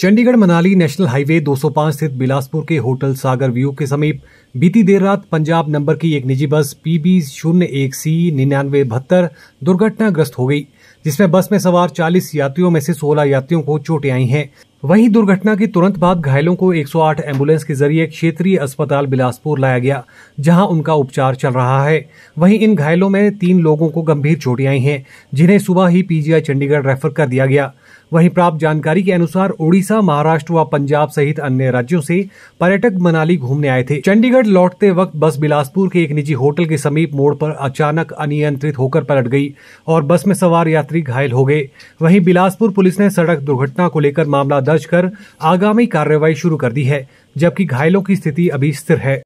Chandigarh Manali national highway 205 स्थित बिलासपुर के hotel सागर view के समीप बीती देर रात पंजाब नंबर की एक निजी बस पी बी शून्य एक सी निन्यानवे बहत्तर दुर्घटनाग्रस्त हो गई जिसमें बस में सवार 40 यात्रियों में से 16 यात्रियों को चोटें आई हैं वहीं दुर्घटना के तुरंत बाद घायलों को 108 एम्बुलेंस के जरिए क्षेत्रीय अस्पताल बिलासपुर लाया गया जहां उनका उपचार चल रहा है वहीं इन घायलों में तीन लोगों को गंभीर चोटें आई हैं जिन्हें सुबह ही पीजीआई चंडीगढ़ रेफर कर दिया गया वहीं प्राप्त जानकारी के अनुसार ओडिशा महाराष्ट्र व पंजाब सहित अन्य राज्यों से पर्यटक मनाली घूमने आए थे चंडीगढ़ लौटते वक्त बस बिलासपुर के एक निजी होटल के समीप मोड़ पर अचानक अनियंत्रित होकर पलट गई और बस में सवार यात्री घायल हो गए वहीं बिलासपुर पुलिस ने सड़क दुर्घटना को लेकर मामला दर्ज कर आगामी कार्रवाई शुरू कर दी है जबकि घायलों की स्थिति अभी स्थिर है